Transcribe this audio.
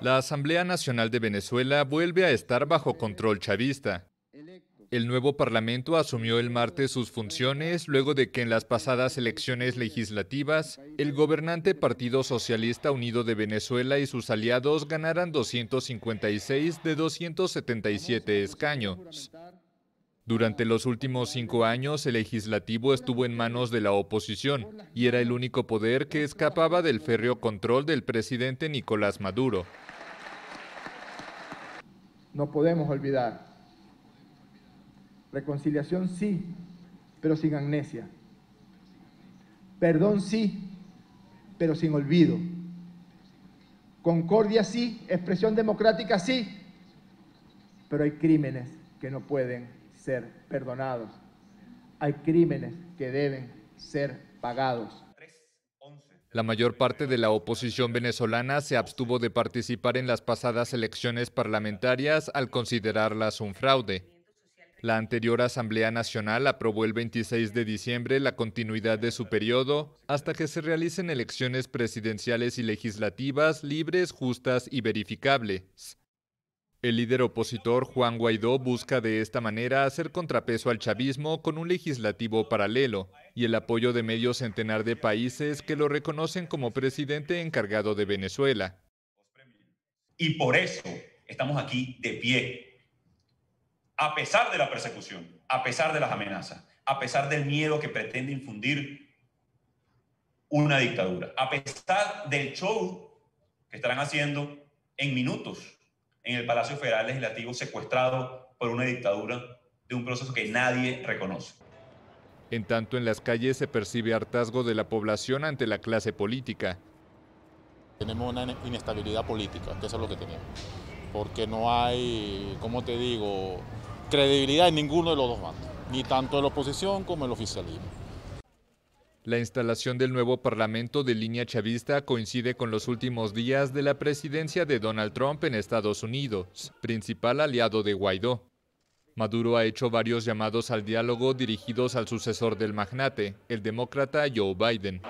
La Asamblea Nacional de Venezuela vuelve a estar bajo control chavista. El nuevo Parlamento asumió el martes sus funciones luego de que en las pasadas elecciones legislativas el gobernante Partido Socialista Unido de Venezuela y sus aliados ganaran 256 de 277 escaños. Durante los últimos cinco años, el legislativo estuvo en manos de la oposición y era el único poder que escapaba del férreo control del presidente Nicolás Maduro. No podemos olvidar. Reconciliación sí, pero sin amnesia. Perdón sí, pero sin olvido. Concordia sí, expresión democrática sí, pero hay crímenes que no pueden ser perdonados. Hay crímenes que deben ser pagados. La mayor parte de la oposición venezolana se abstuvo de participar en las pasadas elecciones parlamentarias al considerarlas un fraude. La anterior Asamblea Nacional aprobó el 26 de diciembre la continuidad de su periodo hasta que se realicen elecciones presidenciales y legislativas libres, justas y verificables. El líder opositor Juan Guaidó busca de esta manera hacer contrapeso al chavismo con un legislativo paralelo y el apoyo de medio centenar de países que lo reconocen como presidente encargado de Venezuela. Y por eso estamos aquí de pie, a pesar de la persecución, a pesar de las amenazas, a pesar del miedo que pretende infundir una dictadura, a pesar del show que estarán haciendo en minutos en el Palacio Federal Legislativo secuestrado por una dictadura de un proceso que nadie reconoce. En tanto, en las calles se percibe hartazgo de la población ante la clase política. Tenemos una inestabilidad política, que eso es lo que tenemos, porque no hay, como te digo, credibilidad en ninguno de los dos bandos, ni tanto de la oposición como el oficialismo. La instalación del nuevo Parlamento de línea chavista coincide con los últimos días de la presidencia de Donald Trump en Estados Unidos, principal aliado de Guaidó. Maduro ha hecho varios llamados al diálogo dirigidos al sucesor del magnate, el demócrata Joe Biden.